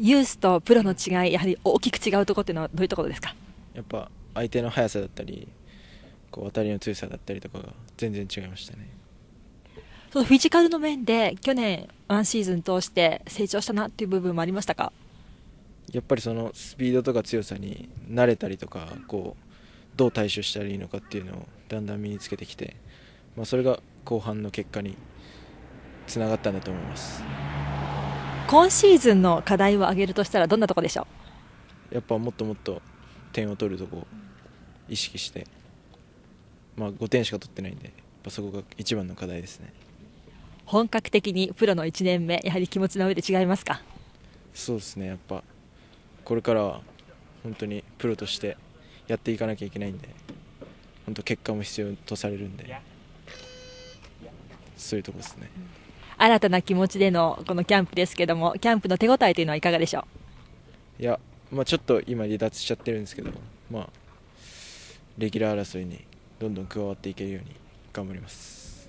ユースとプロの違い、やはり大きく違うところっていうのはどういうところですかやっぱ相手の速さだったり、こう当たりの強さだったりとかが全然違いましたね。そのフィジカルの面で去年ワンシーズン通して成長したなっていう部分もありましたかやっぱりそのスピードとか強さに慣れたりとかこうどう対処したらいいのかっていうのをだんだん身につけてきて、まあ、それが後半の結果につながったんだと思います。今シーズンの課題を挙げるとしたらどんなとこでしょうやっぱもっともっと点を取るとこ意識して、まあ、5点しか取ってないんでやっぱそこが一番の課題ですね本格的にプロの1年目やはり気持ちの上で違いますかそうですねやっぱこれからは本当にプロとしてやっていかなきゃいけないんで本当結果も必要とされるんでそういうとこですね。新たな気持ちでのこのキャンプですけどもキャンプの手応えというのはいかがでしょういや、まあ、ちょっと今離脱しちゃってるんですけど、まあ、レギュラー争いにどんどん加わっていけるように頑張ります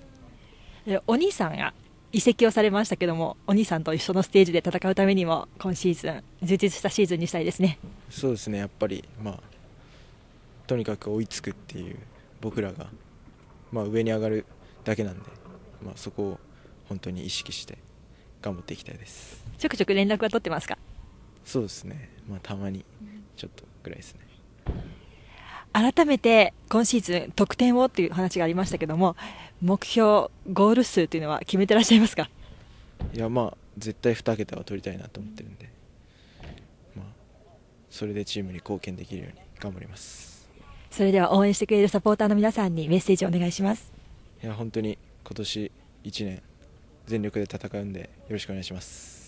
お兄さんが移籍をされましたけどもお兄さんと一緒のステージで戦うためにも今シーズン充実したシーズンにしたいですねそうですねやっぱり、まあ、とにかく追いつくっていう僕らが、まあ、上に上がるだけなんで、まあ、そこを本当に意識して頑張っていきたいですちょくちょく連絡は取ってますかそうですね、まあ、たまにちょっとぐらいですね改めて今シーズン得点をという話がありましたけども目標、ゴール数というのは決めてらっしゃいますかいやまあ絶対2桁は取りたいなと思ってるんで、まあ、それでチームに貢献できるように頑張りますそれでは応援してくれるサポーターの皆さんにメッセージをお願いしますいや本当に今年1年全力で戦うんでよろしくお願いします。